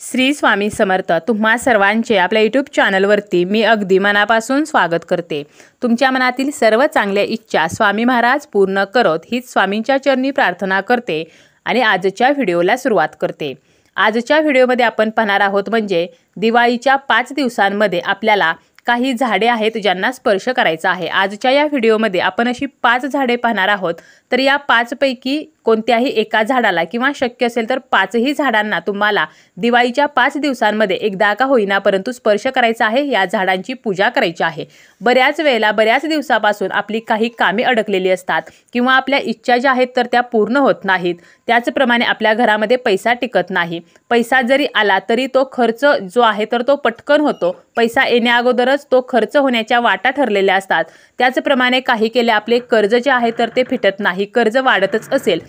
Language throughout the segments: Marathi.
श्री स्वामी समर्थ तुम्हा सर्वांचे आपल्या यूट्यूब चॅनलवरती मी अगदी मनापासून स्वागत करते तुमच्या मनातील सर्व चांगल्या इच्छा स्वामी महाराज पूर्ण करत हीच स्वामींच्या चरणी प्रार्थना करते आणि आजच्या व्हिडिओला सुरुवात करते आजच्या व्हिडिओमध्ये आपण पाहणार आहोत म्हणजे दिवाळीच्या पाच दिवसांमध्ये आपल्याला काही झाडे आहेत ज्यांना स्पर्श करायचा आहे आजच्या या व्हिडिओमध्ये आपण अशी पाच झाडे पाहणार आहोत तर या पाचपैकी कोणत्याही एका झाडाला किंवा शक्य असेल तर पाचही झाडांना तुम्हाला दिवाळीच्या पाच दिवसांमध्ये एकदा का होईना परंतु स्पर्श करायचा आहे या झाडांची पूजा करायची आहे बऱ्याच वेळेला बऱ्याच दिवसापासून आपली काही कामे अडकलेली असतात किंवा आपल्या इच्छा ज्या आहेत तर त्या पूर्ण होत नाहीत त्याचप्रमाणे आपल्या घरामध्ये पैसा टिकत नाही पैसा जरी आला तरी तो खर्च जो आहे तर तो पटकन होतो पैसा येण्याअगोदरच तो खर्च होण्याच्या वाटा ठरलेल्या असतात त्याचप्रमाणे काही केले आपले कर्ज जे आहे तर ते फिटत नाही कर्ज वाढतच असेल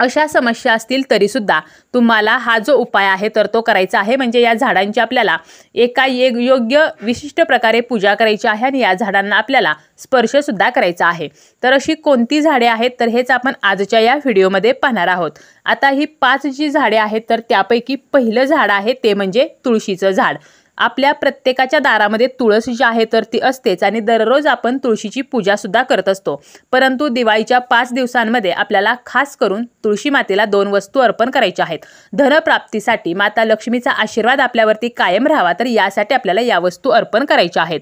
अशा समस्या असतील तरीसुद्धा तुम्हाला हा जो उपाय आहे तर तो करायचा आहे म्हणजे या झाडांची आपल्याला एका एक योग्य विशिष्ट प्रकारे पूजा करायची आहे आणि या झाडांना आपल्याला स्पर्शसुद्धा करायचा आहे तर अशी कोणती झाडे आहेत तर हेच आपण आजच्या या व्हिडिओमध्ये पाहणार आहोत आता ही पाच जी झाडे आहेत तर त्यापैकी पहिलं झाड आहे ते म्हणजे तुळशीचं झाड आपल्या प्रत्येकाच्या दारामध्ये तुळस जी आहे तर ती असतेच आणि दररोज आपण तुळशीची पूजासुद्धा करत असतो परंतु दिवाळीच्या पाच दिवसांमध्ये आपल्याला खास करून तुळशी मातेला दोन वस्तू अर्पण करायच्या आहेत धनप्राप्तीसाठी माता लक्ष्मीचा आशीर्वाद आपल्यावरती कायम राहावा तर यासाठी आपल्याला या वस्तू अर्पण करायच्या आहेत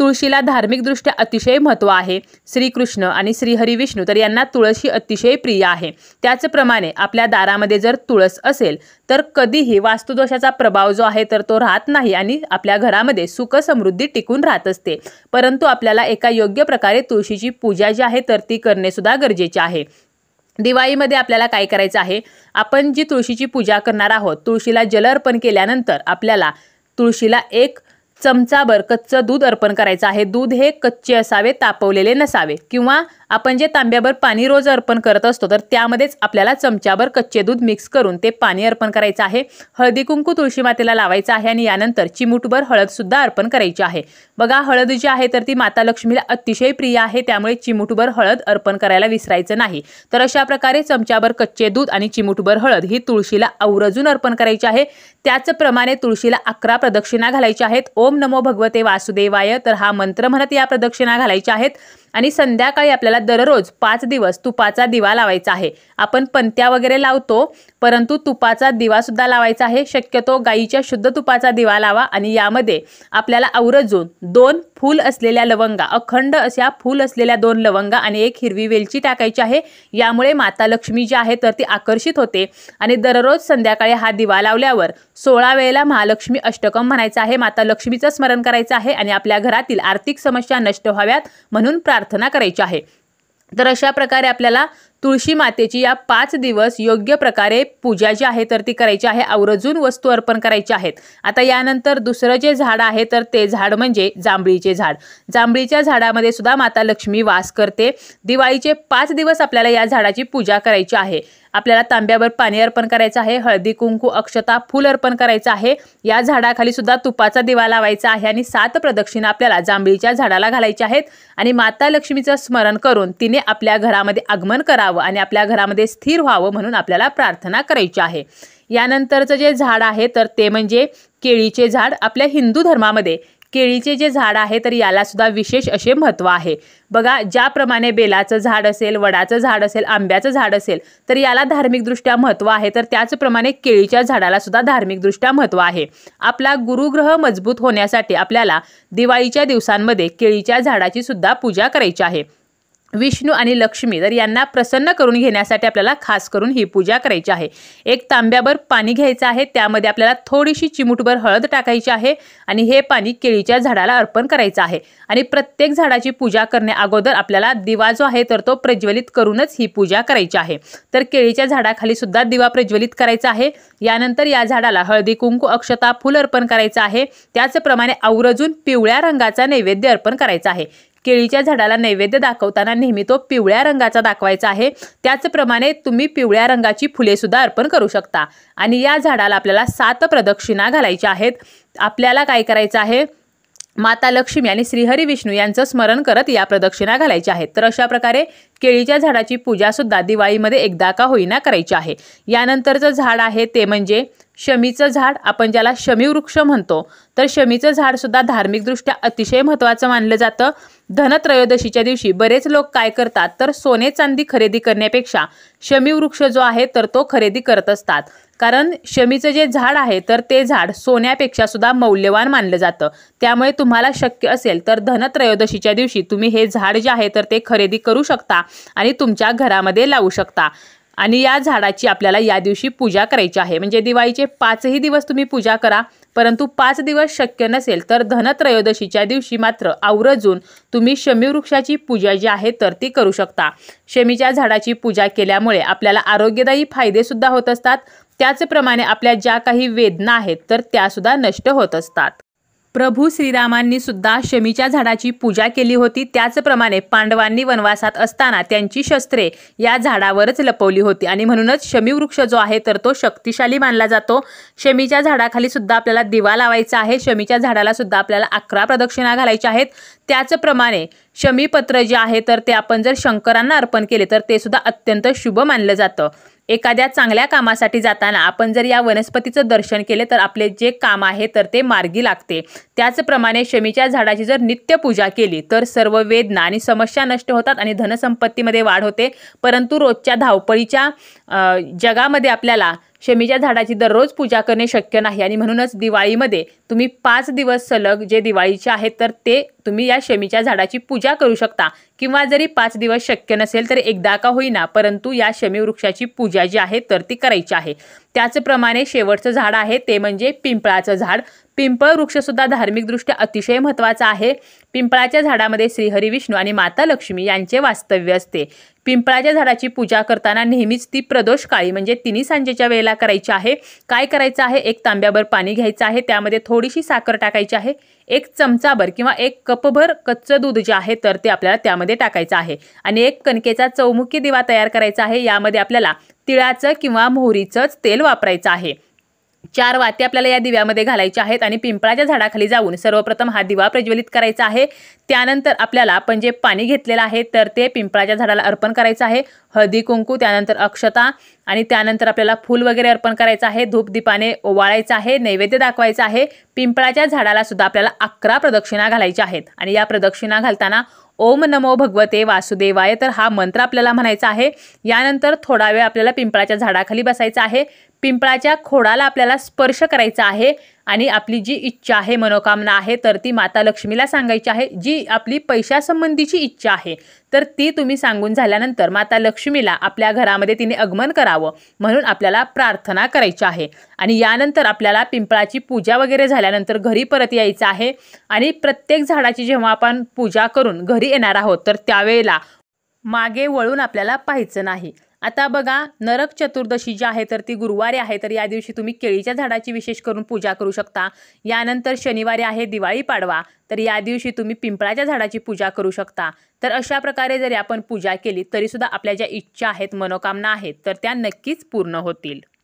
तुळशीला धार्मिकदृष्ट्या अतिशय महत्त्व आहे श्रीकृष्ण आणि श्रीहरी विष्णू तर यांना तुळशी अतिशय प्रिय आहे त्याचप्रमाणे आपल्या दारामध्ये जर तुळस असेल तर कधीही वास्तुदोषाचा प्रभाव जो आहे तर तो राहत नाही आणि आपल्या घरामध्ये सुख समृद्धी टिकून राहत असते परंतु आपल्याला एका योग्य प्रकारे तुळशीची पूजा जी आहे तर ती करणेसुद्धा गरजेचे आहे दिवाळीमध्ये आपल्याला काय करायचं आहे आपण जी तुळशीची पूजा करणार आहोत तुळशीला जल अर्पण केल्यानंतर आपल्याला तुळशीला एक चमचाभर कच्चं दूध अर्पण करायचं आहे दूध हे कच्चे असावे तापवलेले नसावे किंवा आपण जे तांब्याभर पाणी रोज अर्पण करत असतो तर त्यामध्येच आपल्याला चमच्याभर कच्चे दूध मिक्स करून ते पाणी अर्पण करायचं आहे हळदी कुंकू तुळशी मातेला लावायचं आहे आणि यानंतर चिमूटभर हळदसुद्धा अर्पण करायची आहे बघा हळद जी आहे तर ती माता लक्ष्मीला अतिशय प्रिय आहे त्यामुळे चिमूटभर हळद अर्पण करायला विसरायचं नाही तर अशा प्रकारे चमच्याभर कच्चे दूध आणि चिमूटभर हळद ही तुळशीला अवरजून अर्पण करायची आहे त्याचप्रमाणे तुळशीला अकरा प्रदक्षिणा घालायच्या आहेत ओ ओम नमो भगवते वासुदेवाय तर हा मंत्र म्हणत या प्रदक्षिणा घालायच्या आहेत आणि संध्याकाळी आपल्याला दररोज पाच दिवस तुपाचा दिवा लावायचा आहे आपण पंत्या वगैरे लावतो परंतु तुपाचा दिवासुद्धा लावायचा आहे शक्यतो गाईच्या शुद्ध तुपाचा दिवा लावा आणि यामध्ये आपल्याला आवरजून दोन फूल असलेल्या लवंगा अखंड अशा फूल असलेल्या दोन लवंगा आणि एक हिरवी वेलची टाकायची आहे यामुळे माता लक्ष्मी जी आहे तर ती आकर्षित होते आणि दररोज संध्याकाळी हा दिवा लावल्यावर सोळा वेळेला महालक्ष्मी अष्टकम म्हणायचं आहे माता लक्ष्मीचं स्मरण करायचं आहे आणि आपल्या घरातील आर्थिक समस्या नष्ट व्हाव्यात म्हणून प्रा प्रार्थना करायची आहे तर अशा प्रकारे आपल्याला तुळशी मातेची या पाच दिवस योग्य प्रकारे पूजा जी आहे तर ती करायची आहे आवर्जून वस्तू अर्पण करायची आहेत आता यानंतर दुसरं जे झाड आहे तर ते झाड म्हणजे जांभळीचे झाड जांभळीच्या झाडामध्ये सुद्धा माता लक्ष्मी वास करते दिवाळीचे पाच दिवस आपल्याला या झाडाची पूजा करायची आहे आपल्याला तांब्यावर पाणी अर्पण करायचं आहे हळदी कुंकू अक्षता फुल अर्पण करायचं आहे या झाडाखाली सुद्धा तुपाचा दिवा लावायचा आहे आणि सात प्रदक्षिणा आपल्याला जांभळीच्या झाडाला घालायच्या आहेत आणि माता लक्ष्मीचं स्मरण करून तिने आपल्या घरामध्ये आगमन करावं आणि आपल्या घरामध्ये स्थिर व्हावं म्हणून आपल्याला प्रार्थना करायची आहे यानंतरचं जे झाड आहे तर ते म्हणजे केळीचे झाड आपल्या हिंदू धर्मामध्ये केळीचे जे झाड आहे तर यालासुद्धा विशेष असे महत्त्व आहे बघा ज्याप्रमाणे बेलाचं झाड असेल वडाचं झाड असेल आंब्याचं झाड असेल तर याला धार्मिकदृष्ट्या महत्त्व आहे तर त्याचप्रमाणे केळीच्या झाडालासुद्धा धार्मिकदृष्ट्या महत्त्व आहे आपला गुरुग्रह मजबूत होण्यासाठी आपल्याला दिवाळीच्या दिवसांमध्ये केळीच्या झाडाची सुद्धा पूजा करायची आहे विष्णू आणि लक्ष्मी तर यांना प्रसन्न करून घेण्यासाठी आपल्याला खास करून ही पूजा करायची आहे एक तांब्याभर पाणी घ्यायचं आहे त्यामध्ये आपल्याला थोडीशी चिमुटभर हळद टाकायची आहे आणि हे पाणी केळीच्या झाडाला अर्पण करायचं आहे आणि प्रत्येक झाडाची पूजा करण्या अगोदर आपल्याला दिवा जो आहे तर तो प्रज्वलित करूनच ही पूजा करायची आहे तर केळीच्या झाडाखाली सुद्धा दिवा प्रज्वलित करायचा आहे यानंतर या झाडाला हळदी कुंकू अक्षता फुल अर्पण करायचं आहे त्याचप्रमाणे आवरजून पिवळ्या रंगाचा नैवेद्य अर्पण करायचा आहे केळीच्या झाडाला नैवेद्य दाखवताना नेहमी तो पिवळ्या रंगाचा दाखवायचा आहे त्याचप्रमाणे तुम्ही पिवळ्या रंगाची फुले सुद्धा अर्पण करू शकता आणि या झाडाला आपल्याला सात प्रदक्षिणा घालायच्या आहेत आपल्याला काय करायचं आहे माता लक्ष्मी आणि श्रीहरी विष्णू यांचं स्मरण करत या प्रदक्षिणा घालायच्या आहेत तर अशा प्रकारे केळीच्या झाडाची पूजा सुद्धा दिवाळीमध्ये एकदा का होईना करायची आहे यानंतरचं झाड आहे ते म्हणजे शमीचं झाड आपण ज्याला शमी वृक्ष म्हणतो तर शमीचं झाड सुद्धा धार्मिकदृष्ट्या अतिशय महत्त्वाचं मानलं जातं धनत्रयोदशीच्या दिवशी बरेच लोक काय करतात तर सोने चांदी खरेदी करण्यापेक्षा शमी वृक्ष जो आहे तर तो खरेदी करत असतात कारण शमीचं जे झाड आहे तर ते झाड सोन्यापेक्षा सुद्धा मौल्यवान मानलं जातं त्यामुळे तुम्हाला शक्य असेल तर धनत्रयोदशीच्या दिवशी तुम्ही हे झाड जे आहे तर ते खरेदी करू शकता आणि तुमच्या घरामध्ये लावू शकता आणि या झाडाची आपल्याला या दिवशी पूजा करायची आहे म्हणजे दिवाळीचे पाचही दिवस तुम्ही पूजा करा परंतु पाच दिवस शक्य नसेल तर धनत्रयोदशीच्या दिवशी मात्र आवर्जून तुम्ही शमी वृक्षाची पूजा जी आहे तर ती करू शकता शमीच्या झाडाची पूजा केल्यामुळे आपल्याला आरोग्यदायी फायदेसुद्धा होत असतात त्याचप्रमाणे आपल्या ज्या काही वेदना आहेत तर त्यासुद्धा नष्ट होत असतात प्रभू श्रीरामांनी सुद्धा शमीच्या झाडाची पूजा केली होती त्याचप्रमाणे पांडवांनी वनवासात असताना त्यांची शस्त्रे या झाडावरच लपवली होती आणि म्हणूनच शमी वृक्ष जो आहे तर तो शक्तिशाली मानला जातो शमीच्या झाडाखाली सुद्धा आपल्याला दिवा लावायचा आहे शमीच्या झाडाला सुद्धा आपल्याला अकरा प्रदक्षिणा घालायच्या आहेत त्याचप्रमाणे शमीपत्र जे आहे तर ते आपण जर शंकरांना अर्पण केले तर ते सुद्धा अत्यंत शुभ मानलं जातं एखाद्या चांगल्या कामासाठी जाताना आपण जर या वनस्पतीचं दर्शन केले तर आपले जे काम आहे तर ते मार्गी लागते त्याचप्रमाणे शमीच्या झाडाची जर नित्य पूजा केली तर सर्व वेदना आणि समस्या नष्ट होतात आणि धनसंपत्तीमध्ये वाढ होते परंतु रोजच्या धावपळीच्या जगामध्ये आपल्याला शमीच्या झाडाची दररोज पूजा करणे शक्य नाही आणि म्हणूनच दिवाळीमध्ये तुम्ही पाच दिवस सलग जे दिवाळीचे आहेत तर ते तुम्ही या शमीच्या झाडाची पूजा करू शकता किंवा जरी पाच दिवस शक्य नसेल तर एकदा का होईना परंतु या शमी वृक्षाची पूजा जी आहे तर ती करायची आहे त्याचप्रमाणे शेवटचं झाड आहे ते म्हणजे पिंपळाचं झाड पिंपळ वृक्षसुद्धा धार्मिकदृष्ट्या अतिशय महत्त्वाचा आहे पिंपळाच्या झाडामध्ये श्रीहरी विष्णू आणि माता लक्ष्मी यांचे वास्तव्य असते पिंपळाच्या झाडाची पूजा करताना नेहमीच ती प्रदोष काळी म्हणजे तिन्ही सांजेच्या वेळेला करायची आहे काय करायचं आहे एक तांब्याभर पाणी घ्यायचं आहे त्यामध्ये थोडीशी साखर टाकायची आहे एक चमचाभर किंवा एक कपभर कच्चं दूध जे आहे तर ते आपल्याला त्यामध्ये टाकायचं आहे आणि एक कणकेचा चौमुखी दिवा तयार करायचा आहे यामध्ये आपल्याला तिळाचं किंवा मोहरीचंच तेल वापरायचं आहे चार वाती आपल्याला या दिव्यामध्ये घालायच्या आहेत आणि पिंपळाच्या झाडाखाली जाऊन सर्वप्रथम हा दिवा प्रज्वलित करायचा आहे त्यानंतर आपल्याला पण जे पाणी घेतलेलं आहे तर ते पिंपळाच्या झाडाला अर्पण करायचं आहे हळदी कुंकू त्यानंतर अक्षता आणि त्यानंतर आपल्याला फूल वगैरे अर्पण करायचं आहे धूपदीपाने ओवाळायचं आहे नैवेद्य दाखवायचं आहे पिंपळाच्या झाडाला सुद्धा आपल्याला अकरा प्रदक्षिणा घालायच्या आहेत आणि या प्रदक्षिणा घालताना ओम नमो भगवते वासुदेवाय तर हा मंत्र आपल्याला म्हणायचा आहे यानंतर थोडा वेळ आपल्याला पिंपळाच्या झाडाखाली बसायचं आहे पिंपळाच्या खोडाला आपल्याला स्पर्श करायचा आहे आणि आपली जी इच्छा आहे मनोकामना आहे तर ती माता लक्ष्मीला सांगायची आहे जी आपली पैशासंबंधीची इच्छा आहे तर ती तुम्ही सांगून झाल्यानंतर माता लक्ष्मीला आपल्या घरामध्ये तिने आगमन करावं म्हणून आपल्याला प्रार्थना करायची आहे आणि यानंतर आपल्याला पिंपळाची पूजा वगैरे झाल्यानंतर घरी परत यायचं आहे आणि प्रत्येक झाडाची जेव्हा आपण पूजा करून घरी येणार आहोत तर त्यावेळेला मागे वळून आपल्याला पाहायचं नाही आता बघा नरक चतुर्दशी जी आहे तर ती गुरुवारी आहे तर या दिवशी तुम्ही केळीच्या झाडाची विशेष करून पूजा करू शकता यानंतर शनिवारी आहे दिवाळी पाडवा तर या दिवशी तुम्ही पिंपळाच्या झाडाची पूजा करू शकता तर अशा प्रकारे जरी आपण पूजा केली तरीसुद्धा आपल्या ज्या इच्छा आहेत मनोकामना आहेत तर त्या नक्कीच पूर्ण होतील